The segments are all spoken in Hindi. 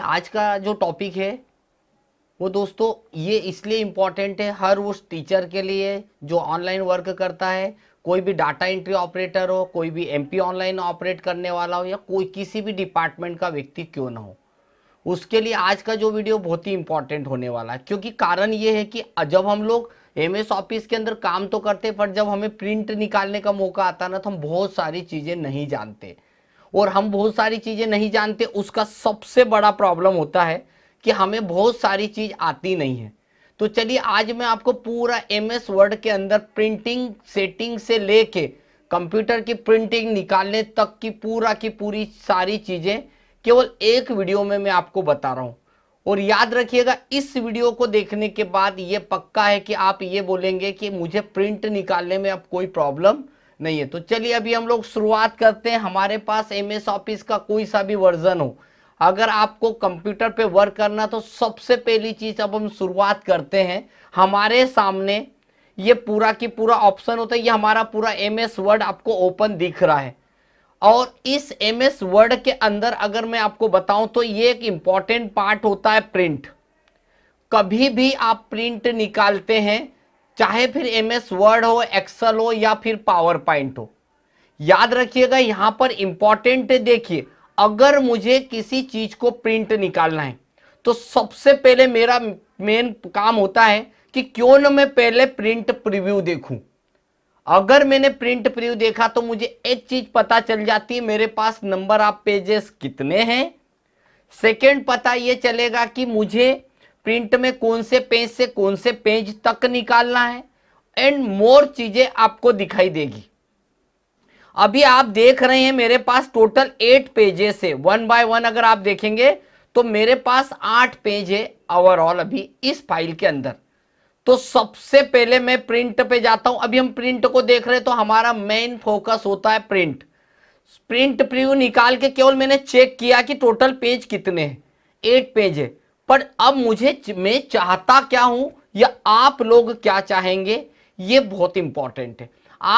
आज का जो टॉपिक है वो दोस्तों ये इसलिए इम्पॉर्टेंट है हर उस टीचर के लिए जो ऑनलाइन वर्क करता है कोई भी डाटा एंट्री ऑपरेटर हो कोई भी एमपी ऑनलाइन ऑपरेट करने वाला हो या कोई किसी भी डिपार्टमेंट का व्यक्ति क्यों ना हो उसके लिए आज का जो वीडियो बहुत ही इम्पॉर्टेंट होने वाला है क्योंकि कारण ये है कि जब हम लोग एम एस ऑफिस के अंदर काम तो करते पर जब हमें प्रिंट निकालने का मौका आता ना तो हम बहुत सारी चीज़ें नहीं जानते और हम बहुत सारी चीज़ें नहीं जानते उसका सबसे बड़ा प्रॉब्लम होता है कि हमें बहुत सारी चीज़ आती नहीं है तो चलिए आज मैं आपको पूरा एम एस वर्ड के अंदर प्रिंटिंग सेटिंग से लेके कंप्यूटर की प्रिंटिंग निकालने तक की पूरा की पूरी सारी चीज़ें केवल एक वीडियो में मैं आपको बता रहा हूँ और याद रखिएगा इस वीडियो को देखने के बाद ये पक्का है कि आप ये बोलेंगे कि मुझे प्रिंट निकालने में अब कोई प्रॉब्लम नहीं है तो चलिए अभी हम लोग शुरुआत करते हैं हमारे पास एम एस ऑफिस का कोई सा भी वर्जन हो अगर आपको कंप्यूटर पे वर्क करना तो सबसे पहली चीज अब हम शुरुआत करते हैं हमारे सामने ये पूरा की पूरा ऑप्शन होता है ये हमारा पूरा एम एस वर्ड आपको ओपन दिख रहा है और इस एम एस वर्ड के अंदर अगर मैं आपको बताऊं तो ये एक इंपॉर्टेंट पार्ट होता है प्रिंट कभी भी आप प्रिंट निकालते हैं चाहे फिर एम एस वर्ड हो एक्सल हो या फिर पावर पॉइंट हो याद रखिएगा यहां पर इंपॉर्टेंट देखिए अगर मुझे किसी चीज को प्रिंट निकालना है तो सबसे पहले मेरा मेन काम होता है कि क्यों ना मैं पहले प्रिंट प्रीव्यू देखूं अगर मैंने प्रिंट प्रीव्यू देखा तो मुझे एक चीज पता चल जाती है मेरे पास नंबर ऑफ पेजेस कितने हैं सेकेंड पता ये चलेगा कि मुझे प्रिंट में कौन से पेज से कौन से पेज तक निकालना है एंड मोर चीजें आपको दिखाई देगी अभी आप देख रहे हैं मेरे पास टोटल एट पेजेस है वन बाय वन अगर आप देखेंगे तो मेरे पास आठ पेज है ओवरऑल अभी इस फाइल के अंदर तो सबसे पहले मैं प्रिंट पे जाता हूं अभी हम प्रिंट को देख रहे हैं तो हमारा मेन फोकस होता है प्रिंट प्रिंट प्रिव्यू निकाल के केवल मैंने चेक किया कि टोटल पेज कितने हैं एट पेज है पर अब मुझे मैं चाहता क्या हूं या आप लोग क्या चाहेंगे ये बहुत इंपॉर्टेंट है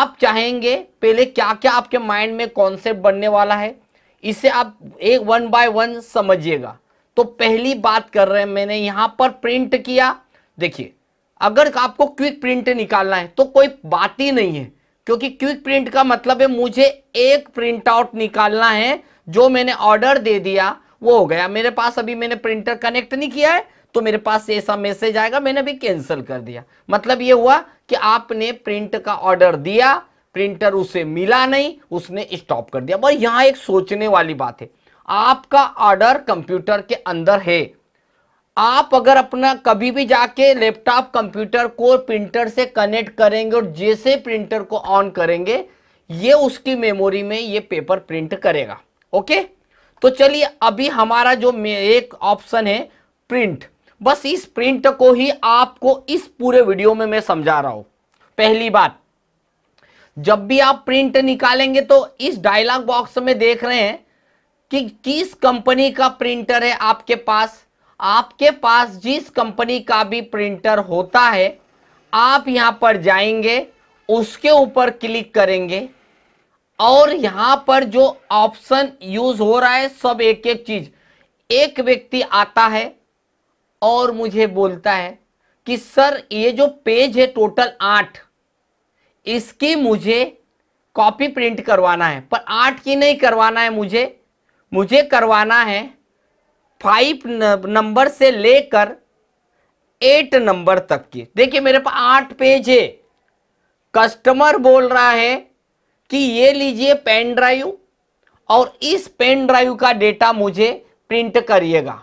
आप चाहेंगे पहले क्या क्या आपके माइंड में कॉन्सेप्ट बनने वाला है इसे आप एक वन बाय वन समझिएगा तो पहली बात कर रहे हैं मैंने यहां पर प्रिंट किया देखिए अगर आपको क्विक प्रिंट निकालना है तो कोई बात ही नहीं है क्योंकि क्विक प्रिंट का मतलब है मुझे एक प्रिंट आउट निकालना है जो मैंने ऑर्डर दे दिया वो हो गया मेरे पास अभी मैंने प्रिंटर कनेक्ट नहीं किया है तो मेरे पास ऐसा मैसेज आएगा मैंने अभी कैंसिल कर दिया मतलब ये हुआ कि आपने प्रिंट का ऑर्डर दिया प्रिंटर उसे मिला नहीं उसने स्टॉप कर दिया भाई यहां एक सोचने वाली बात है आपका ऑर्डर कंप्यूटर के अंदर है आप अगर अपना कभी भी जाके लैपटॉप कंप्यूटर को प्रिंटर से कनेक्ट करेंगे और जैसे प्रिंटर को ऑन करेंगे ये उसकी मेमोरी में ये पेपर प्रिंट करेगा ओके तो चलिए अभी हमारा जो एक ऑप्शन है प्रिंट बस इस प्रिंट को ही आपको इस पूरे वीडियो में मैं समझा रहा हूं पहली बात जब भी आप प्रिंट निकालेंगे तो इस डायलॉग बॉक्स में देख रहे हैं कि किस कंपनी का प्रिंटर है आपके पास आपके पास जिस कंपनी का भी प्रिंटर होता है आप यहां पर जाएंगे उसके ऊपर क्लिक करेंगे और यहां पर जो ऑप्शन यूज हो रहा है सब एक एक चीज एक व्यक्ति आता है और मुझे बोलता है कि सर ये जो पेज है टोटल आठ इसकी मुझे कॉपी प्रिंट करवाना है पर आठ की नहीं करवाना है मुझे मुझे करवाना है फाइव नंबर से लेकर एट नंबर तक की देखिए मेरे पास आठ पेज है कस्टमर बोल रहा है कि ये लीजिए पेन ड्राइव और इस पेन ड्राइव का डेटा मुझे प्रिंट करिएगा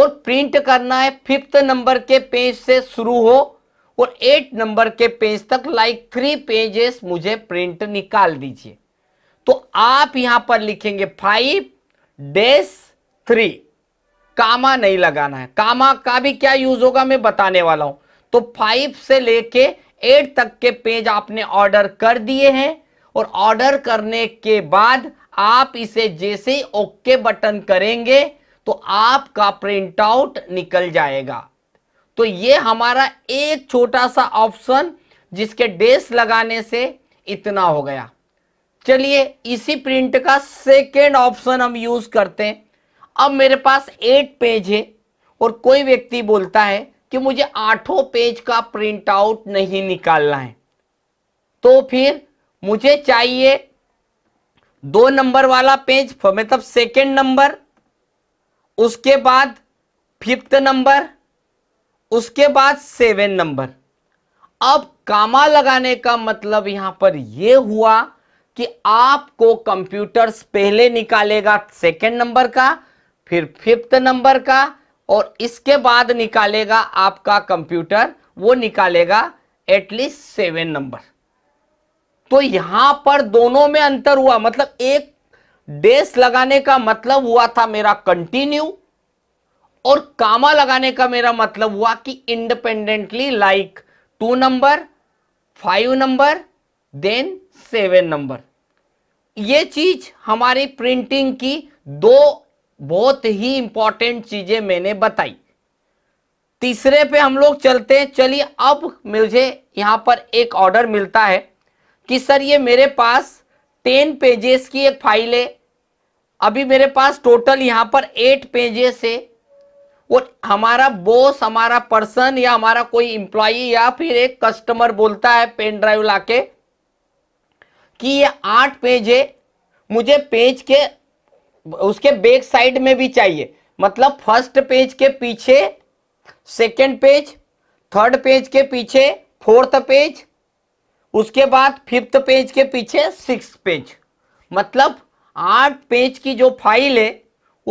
और प्रिंट करना है फिफ्थ नंबर के पेज से शुरू हो और एट नंबर के पेज तक लाइक थ्री पेजेस मुझे प्रिंट निकाल दीजिए तो आप यहां पर लिखेंगे फाइव डेस थ्री कामा नहीं लगाना है कामा का भी क्या यूज होगा मैं बताने वाला हूं तो फाइव से लेके एट तक के पेज आपने ऑर्डर कर दिए हैं और ऑर्डर करने के बाद आप इसे जैसे ही ओके बटन करेंगे तो आपका प्रिंट आउट निकल जाएगा तो ये हमारा एक छोटा सा ऑप्शन जिसके डेस लगाने से इतना हो गया चलिए इसी प्रिंट का सेकेंड ऑप्शन हम यूज करते हैं अब मेरे पास एट पेज है और कोई व्यक्ति बोलता है कि मुझे आठों पेज का प्रिंट आउट नहीं निकालना है तो फिर मुझे चाहिए दो नंबर वाला पेज मतलब सेकेंड नंबर उसके बाद फिफ्थ नंबर उसके बाद सेवन नंबर अब कामा लगाने का मतलब यहां पर यह हुआ कि आपको कंप्यूटर्स पहले निकालेगा सेकेंड नंबर का फिर फिफ्थ नंबर का और इसके बाद निकालेगा आपका कंप्यूटर वो निकालेगा एटलीस्ट सेवन नंबर तो यहां पर दोनों में अंतर हुआ मतलब एक डेस लगाने का मतलब हुआ था मेरा कंटिन्यू और कामा लगाने का मेरा मतलब हुआ कि independently like two number five number then seven number ये चीज हमारी प्रिंटिंग की दो बहुत ही इंपॉर्टेंट चीजें मैंने बताई तीसरे पे हम लोग चलते हैं चलिए अब मुझे यहां पर एक ऑर्डर मिलता है कि सर ये मेरे पास टेन पेजेस की एक फाइल है अभी मेरे पास टोटल यहां पर एट पेजेस है और हमारा बॉस हमारा पर्सन या हमारा कोई इंप्लॉई या फिर एक कस्टमर बोलता है पेन ड्राइव लाके कि ये आठ पेज है मुझे पेज के उसके बैक साइड में भी चाहिए मतलब फर्स्ट पेज के पीछे सेकंड पेज थर्ड पेज के पीछे फोर्थ पेज उसके बाद फिफ्थ पेज के पीछे सिक्स पेज मतलब आठ पेज की जो फाइल है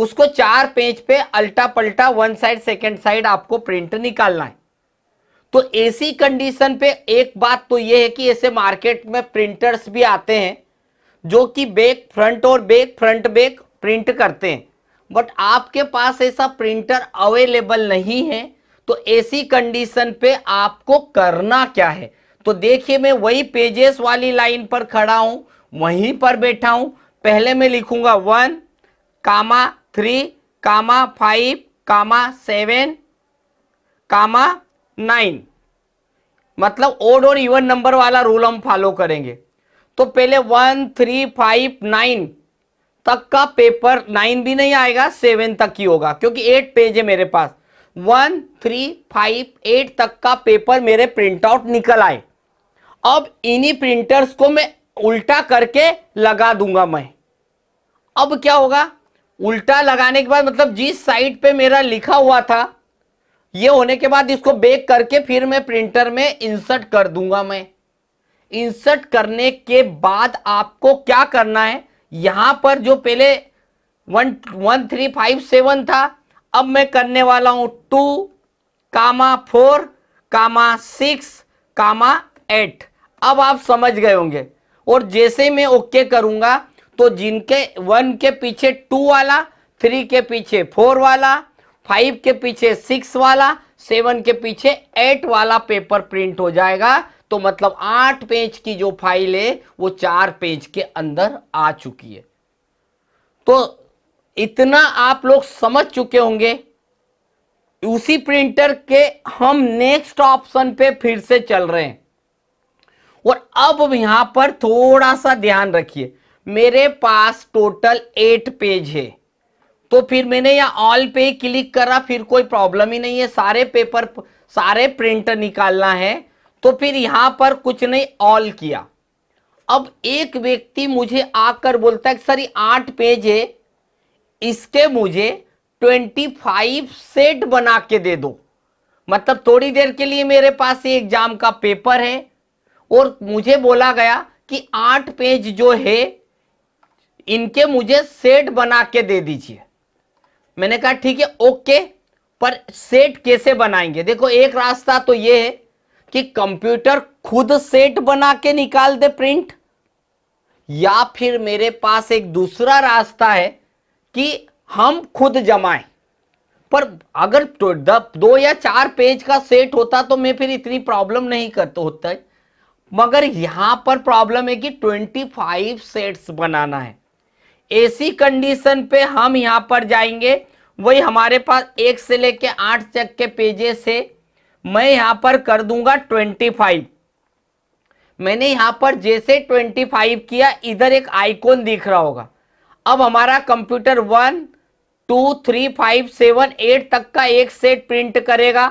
उसको चार पेज पे अल्टा पलटा वन साइड सेकंड साइड आपको प्रिंट निकालना है तो ऐसी कंडीशन पे एक बात तो ये है कि ऐसे मार्केट में प्रिंटर्स भी आते हैं जो कि बैक फ्रंट और बैक फ्रंट बैक प्रिंट करते हैं बट आपके पास ऐसा प्रिंटर अवेलेबल नहीं है तो ऐसी कंडीशन पे आपको करना क्या है तो देखिए मैं वही पेजेस वाली लाइन पर खड़ा हूं वहीं पर बैठा हूं पहले मैं लिखूंगा one comma three comma five comma seven comma nine मतलब ओड और इवन नंबर वाला रूल हम फॉलो करेंगे तो पहले वन थ्री फाइव नाइन तक का पेपर नाइन भी नहीं आएगा सेवन तक ही होगा क्योंकि एट पेज है मेरे पास वन थ्री फाइव एट तक का पेपर मेरे प्रिंट आउट निकल आए अब इन्हीं प्रिंटर्स को मैं उल्टा करके लगा दूंगा मैं अब क्या होगा उल्टा लगाने के बाद मतलब जिस साइड पे मेरा लिखा हुआ था ये होने के बाद इसको बेक करके फिर मैं प्रिंटर में इंसर्ट कर दूंगा मैं इंसर्ट करने के बाद आपको क्या करना है यहां पर जो पहले one one three five seven था अब मैं करने वाला हूं two comma four comma six comma eight अब आप समझ गए होंगे और जैसे मैं ओके करूंगा तो जिनके वन के पीछे टू वाला थ्री के पीछे फोर वाला फाइव के पीछे सिक्स वाला सेवन के पीछे एट वाला पेपर प्रिंट हो जाएगा तो मतलब आठ पेज की जो फाइल है वो चार पेज के अंदर आ चुकी है तो इतना आप लोग समझ चुके होंगे उसी प्रिंटर के हम नेक्स्ट ऑप्शन पे फिर से चल रहे हैं और अब यहां पर थोड़ा सा ध्यान रखिए मेरे पास टोटल एट पेज है तो फिर मैंने यहाँ ऑल पे क्लिक करा फिर कोई प्रॉब्लम ही नहीं है सारे पेपर सारे प्रिंट निकालना है तो फिर यहाँ पर कुछ नहीं ऑल किया अब एक व्यक्ति मुझे आकर बोलता है सर ये आठ पेज है इसके मुझे ट्वेंटी फाइव सेट बना के दे दो मतलब थोड़ी देर के लिए मेरे पास ये एग्जाम का पेपर है और मुझे बोला गया कि आठ पेज जो है इनके मुझे सेट बना के दे दीजिए मैंने कहा ठीक है ओके पर सेट कैसे बनाएंगे देखो एक रास्ता तो ये है कि कंप्यूटर खुद सेट बना के निकाल दे प्रिंट या फिर मेरे पास एक दूसरा रास्ता है कि हम खुद जमाएं पर अगर दो या चार पेज का सेट होता तो मैं फिर इतनी प्रॉब्लम नहीं करता होता है मगर यहां पर प्रॉब्लम है कि 25 सेट्स बनाना है ऐसी कंडीशन पे हम यहां पर जाएंगे वही हमारे पास एक से लेके आठ चक के पेजेस है मैं यहां पर कर दूंगा 25 मैंने यहां पर जैसे 25 किया इधर एक आइकॉन दिख रहा होगा अब हमारा computer one two three five seven eight तक का एक सेट प्रिंट करेगा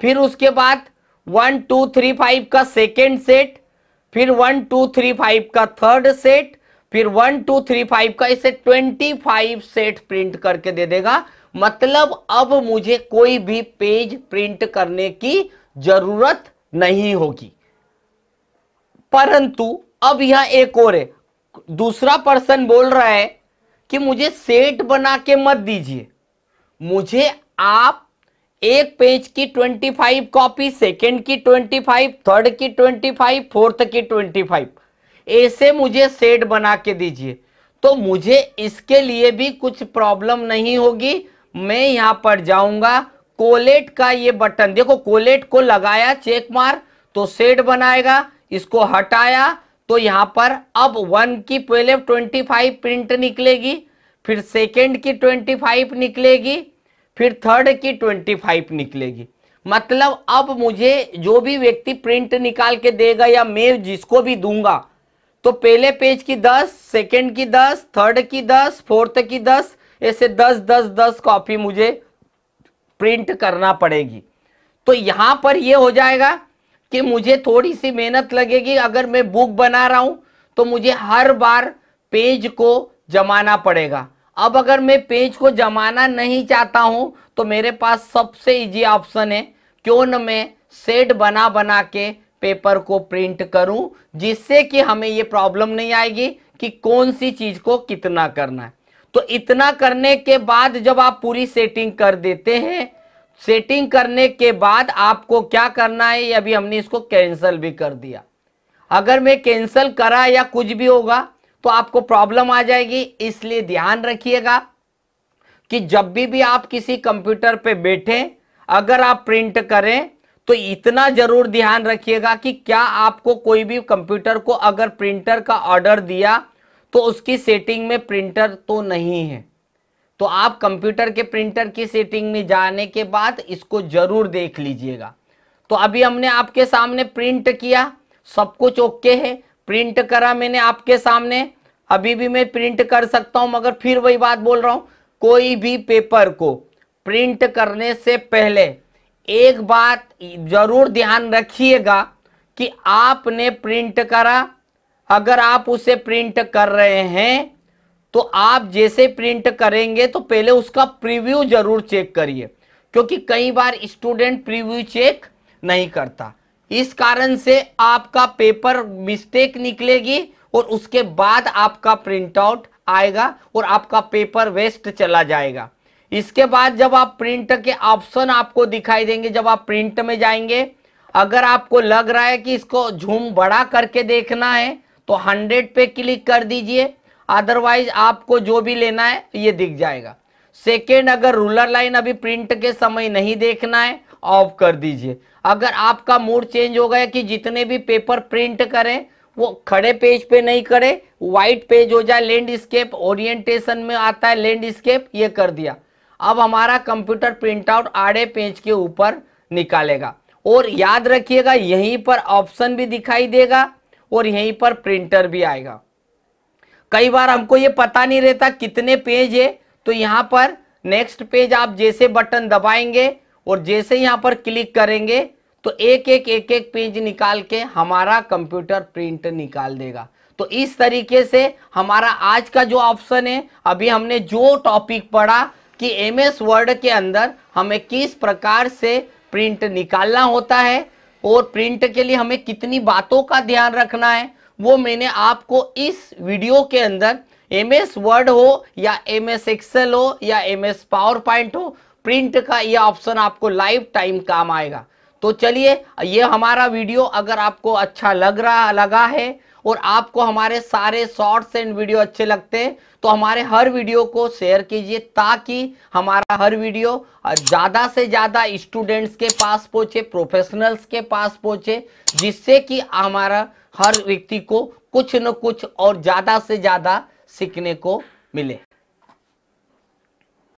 फिर उसके बाद वन टू थ्री फाइव का सेकेंड सेट फिर वन टू थ्री फाइव का थर्ड सेट फिर वन टू थ्री फाइव का इसे ट्वेंटी फाइव सेट प्रिंट करके दे देगा मतलब अब मुझे कोई भी पेज प्रिंट करने की जरूरत नहीं होगी परंतु अब यह एक और है दूसरा पर्सन बोल रहा है कि मुझे सेट बना के मत दीजिए मुझे आप एक पेज की 25 कॉपी सेकेंड की 25 थर्ड की 25 फोर्थ की 25 ऐसे मुझे सेट बना के दीजिए तो मुझे इसके लिए भी कुछ प्रॉब्लम नहीं होगी मैं यहाँ पर जाऊंगा कोलेट का ये बटन देखो कोलेट को लगाया चेक मार तो सेट बनाएगा इसको हटाया तो यहां पर अब वन की पहले 25 प्रिंट निकलेगी फिर सेकेंड की 25 निकलेगी फिर थर्ड की ट्वेंटी फाइव निकलेगी मतलब अब मुझे जो भी व्यक्ति प्रिंट निकाल के देगा या मैं जिसको भी दूंगा तो पहले पेज की दस सेकेंड की दस थर्ड की दस फोर्थ की दस ऐसे दस दस दस कॉपी मुझे प्रिंट करना पड़ेगी तो यहां पर यह हो जाएगा कि मुझे थोड़ी सी मेहनत लगेगी अगर मैं बुक बना रहा हूं तो मुझे हर बार पेज को जमाना पड़ेगा अब अगर मैं पेज को जमाना नहीं चाहता हूं तो मेरे पास सबसे इजी ऑप्शन है क्यों न मैं सेट बना बना के पेपर को प्रिंट करूं जिससे कि हमें ये प्रॉब्लम नहीं आएगी कि कौन सी चीज को कितना करना है तो इतना करने के बाद जब आप पूरी सेटिंग कर देते हैं सेटिंग करने के बाद आपको क्या करना है ये अभी हमने इसको कैंसिल भी कर दिया अगर मैं कैंसिल करा या कुछ भी होगा तो आपको प्रॉब्लम आ जाएगी इसलिए ध्यान रखिएगा कि जब भी भी आप किसी कंप्यूटर पे बैठे अगर आप प्रिंट करें तो इतना जरूर ध्यान रखिएगा कि क्या आपको कोई भी कंप्यूटर को अगर प्रिंटर का ऑर्डर दिया तो उसकी सेटिंग में प्रिंटर तो नहीं है तो आप कंप्यूटर के प्रिंटर की सेटिंग में जाने के बाद इसको जरूर देख लीजिएगा तो अभी हमने आपके सामने प्रिंट किया सब कुछ ओके है प्रिंट करा मैंने आपके सामने अभी भी मैं प्रिंट कर सकता हूं मगर फिर वही बात बोल रहा हूं कोई भी पेपर को प्रिंट करने से पहले एक बात जरूर ध्यान रखिएगा कि आपने प्रिंट करा अगर आप उसे प्रिंट कर रहे हैं तो आप जैसे प्रिंट करेंगे तो पहले उसका प्रीव्यू जरूर चेक करिए क्योंकि कई बार स्टूडेंट प्रीव्यू चेक नहीं करता इस कारण से आपका पेपर मिस्टेक निकलेगी और उसके बाद आपका प्रिंट आउट आएगा और आपका पेपर वेस्ट चला जाएगा इसके बाद जब आप प्रिंट के ऑप्शन आपको दिखाई देंगे जब आप प्रिंट में जाएंगे अगर आपको लग रहा है कि इसको झूम बड़ा करके देखना है तो 100 पे क्लिक कर दीजिए अदरवाइज आपको जो भी लेना है ये दिख जाएगा सेकेंड अगर रूलर लाइन अभी प्रिंट के समय नहीं देखना है ऑफ कर दीजिए अगर आपका मूड चेंज हो गया कि जितने भी पेपर प्रिंट करें वो खड़े पेज पे नहीं करे व्हाइट पेज हो जाए लैंडस्केप ओरिएंटेशन में आता है लैंडस्केप ये कर दिया अब हमारा कंप्यूटर प्रिंटआउट आड़े पेज के ऊपर निकालेगा और याद रखिएगा यहीं पर ऑप्शन भी दिखाई देगा और यहीं पर प्रिंटर भी आएगा कई बार हमको ये पता नहीं रहता कितने पेज है तो यहां पर नेक्स्ट पेज आप जैसे बटन दबाएंगे और जैसे यहाँ पर क्लिक करेंगे तो एक एक एक एक पेज निकाल के हमारा कंप्यूटर प्रिंट निकाल देगा तो इस तरीके से हमारा आज का जो ऑप्शन है अभी हमने जो टॉपिक पढ़ा कि एम एस वर्ड के अंदर हमें किस प्रकार से प्रिंट निकालना होता है और प्रिंट के लिए हमें कितनी बातों का ध्यान रखना है वो मैंने आपको इस वीडियो के अंदर एम एस वर्ड हो या एम एस एक्सेल हो या एम एस पावर पॉइंट हो प्रिंट का ये ऑप्शन आपको लाइव टाइम काम आएगा तो चलिए ये हमारा वीडियो अगर आपको अच्छा लग रहा लगा है और आपको हमारे सारे शॉर्ट्स एंड वीडियो अच्छे लगते हैं तो हमारे हर वीडियो को शेयर कीजिए ताकि हमारा हर वीडियो ज़्यादा से ज़्यादा स्टूडेंट्स के पास पहुँचे प्रोफेशनल्स के पास पहुँचे जिससे कि हमारा हर व्यक्ति को कुछ न कुछ और ज़्यादा से ज़्यादा सीखने को मिले